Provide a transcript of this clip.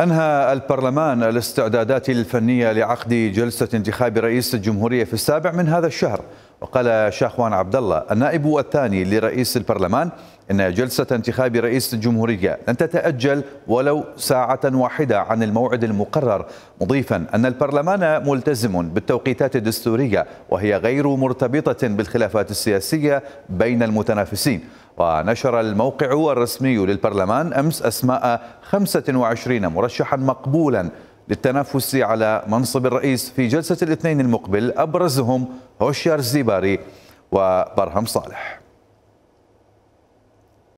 أنهى البرلمان الاستعدادات الفنية لعقد جلسة انتخاب رئيس الجمهورية في السابع من هذا الشهر وقال شاخوان عبد الله النائب الثاني لرئيس البرلمان إن جلسة انتخاب رئيس الجمهورية لن تتأجل ولو ساعة واحدة عن الموعد المقرر مضيفا أن البرلمان ملتزم بالتوقيتات الدستورية وهي غير مرتبطة بالخلافات السياسية بين المتنافسين ونشر الموقع الرسمي للبرلمان أمس أسماء 25 مرشحا مقبولا للتنافس على منصب الرئيس في جلسة الاثنين المقبل أبرزهم هوشيار الزيباري وبرهم صالح